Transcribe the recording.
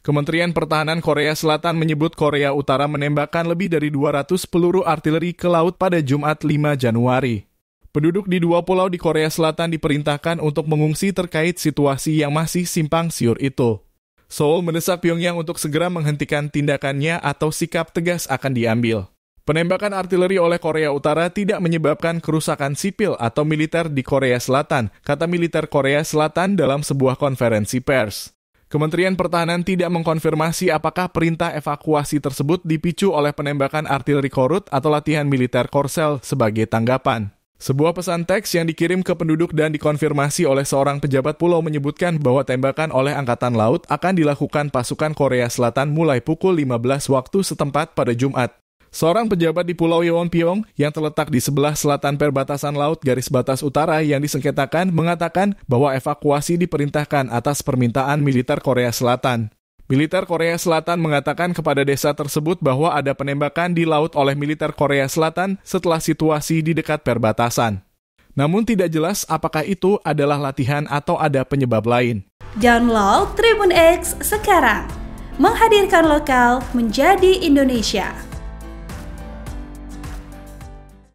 Kementerian Pertahanan Korea Selatan menyebut Korea Utara menembakkan lebih dari 200 peluru artileri ke laut pada Jumat 5 Januari. Penduduk di dua pulau di Korea Selatan diperintahkan untuk mengungsi terkait situasi yang masih simpang siur itu. Seoul mendesak Pyongyang untuk segera menghentikan tindakannya atau sikap tegas akan diambil. Penembakan artileri oleh Korea Utara tidak menyebabkan kerusakan sipil atau militer di Korea Selatan, kata militer Korea Selatan dalam sebuah konferensi pers. Kementerian Pertahanan tidak mengkonfirmasi apakah perintah evakuasi tersebut dipicu oleh penembakan artileri korut atau latihan militer Korsel sebagai tanggapan. Sebuah pesan teks yang dikirim ke penduduk dan dikonfirmasi oleh seorang pejabat pulau menyebutkan bahwa tembakan oleh Angkatan Laut akan dilakukan pasukan Korea Selatan mulai pukul 15 waktu setempat pada Jumat. Seorang pejabat di Pulau Yeonpyeong yang terletak di sebelah selatan perbatasan laut garis batas utara yang disengketakan mengatakan bahwa evakuasi diperintahkan atas permintaan militer Korea Selatan. Militer Korea Selatan mengatakan kepada desa tersebut bahwa ada penembakan di laut oleh militer Korea Selatan setelah situasi di dekat perbatasan. Namun tidak jelas apakah itu adalah latihan atau ada penyebab lain. Download Tribun X sekarang. Menghadirkan lokal menjadi Indonesia.